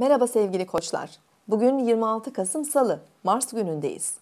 Merhaba sevgili koçlar. Bugün 26 Kasım Salı, Mars günündeyiz.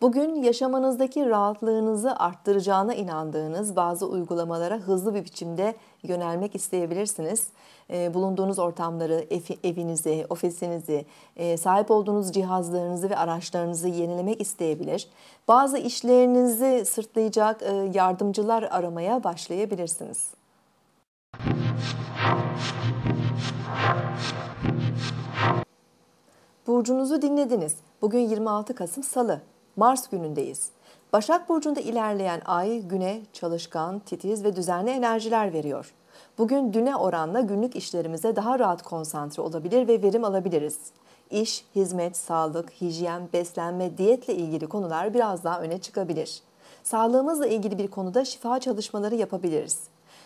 Bugün yaşamanızdaki rahatlığınızı arttıracağına inandığınız bazı uygulamalara hızlı bir biçimde yönelmek isteyebilirsiniz. E, bulunduğunuz ortamları, evinizi, ofisinizi, e, sahip olduğunuz cihazlarınızı ve araçlarınızı yenilemek isteyebilir. Bazı işlerinizi sırtlayacak e, yardımcılar aramaya başlayabilirsiniz. Burcunuzu dinlediniz. Bugün 26 Kasım Salı. Mars günündeyiz. Başak Burcu'nda ilerleyen ay güne çalışkan, titiz ve düzenli enerjiler veriyor. Bugün düne oranla günlük işlerimize daha rahat konsantre olabilir ve verim alabiliriz. İş, hizmet, sağlık, hijyen, beslenme, diyetle ilgili konular biraz daha öne çıkabilir. Sağlığımızla ilgili bir konuda şifa çalışmaları yapabiliriz.